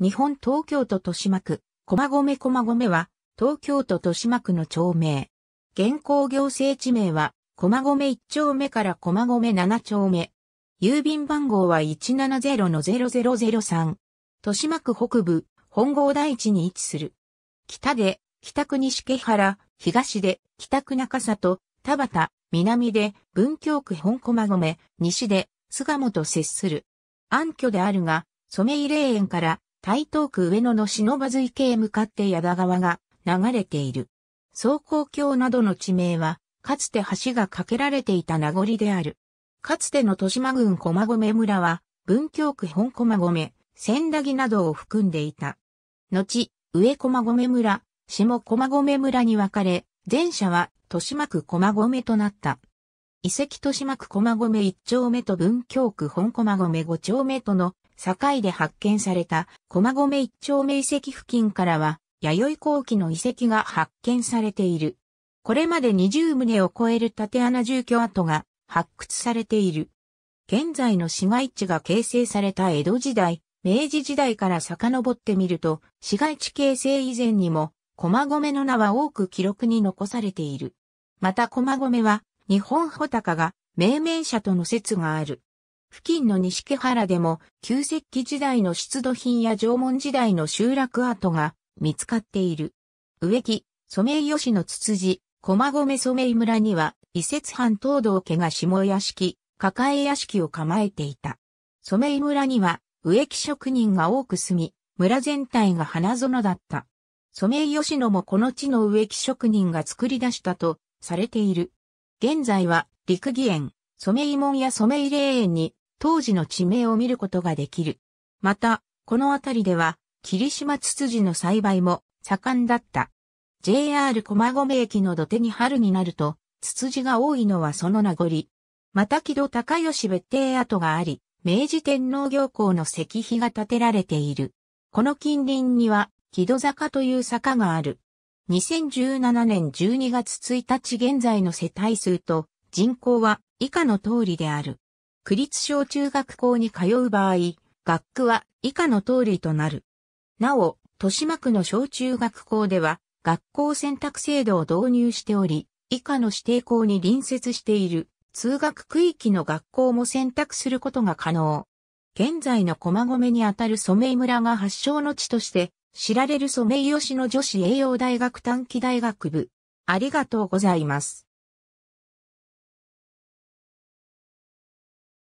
日本東京都豊島区、駒込駒込は、東京都豊島区の町名。現行行政地名は、駒込1丁目から駒込7丁目。郵便番号は170-0003。豊島区北部、本郷台地に位置する。北で、北区西毛原、東で、北区中里、田畑、南で、文京区本駒込、西で、巣鴨と接する。暗居であるが、染井霊園から台東区上野の忍ばず池へ向かって矢田川が流れている。走行橋などの地名は、かつて橋が架けられていた名残である。かつての豊島郡駒込村は、文京区本駒込、千駄木などを含んでいた。後、上駒込村、下駒込村に分かれ、前者は豊島区駒込となった。遺跡豊島区駒込1丁目と文京区本駒込5丁目との境で発見された駒込1丁目遺跡付近からは、弥生後期の遺跡が発見されている。これまで20棟を超える縦穴住居跡が発掘されている。現在の市街地が形成された江戸時代、明治時代から遡ってみると、市街地形成以前にも、駒込の名は多く記録に残されている。また駒込は、日本穂高が命名者との説がある。付近の錦原でも旧石器時代の出土品や縄文時代の集落跡が見つかっている。植木、ソメイヨシノツツジ、駒込ソメイ村には、移設藩東道家が下屋敷、抱え屋敷を構えていた。ソメイ村には、植木職人が多く住み、村全体が花園だった。ソメイヨシノもこの地の植木職人が作り出したとされている。現在は陸義園、染井門や染井霊園に当時の地名を見ることができる。また、この辺りでは霧島ツツジの栽培も盛んだった。JR 駒込駅の土手に春になると、ツツジが多いのはその名残。また木戸高吉別邸跡があり、明治天皇行幸の石碑が建てられている。この近隣には、木戸坂という坂がある。2017年12月1日現在の世帯数と人口は以下の通りである。区立小中学校に通う場合、学区は以下の通りとなる。なお、豊島区の小中学校では、学校選択制度を導入しており、以下の指定校に隣接している通学区域の学校も選択することが可能。現在の駒込にあたる染井村が発祥の地として知られるソメイヨシノ女子栄養大学短期大学部。ありがとうございます。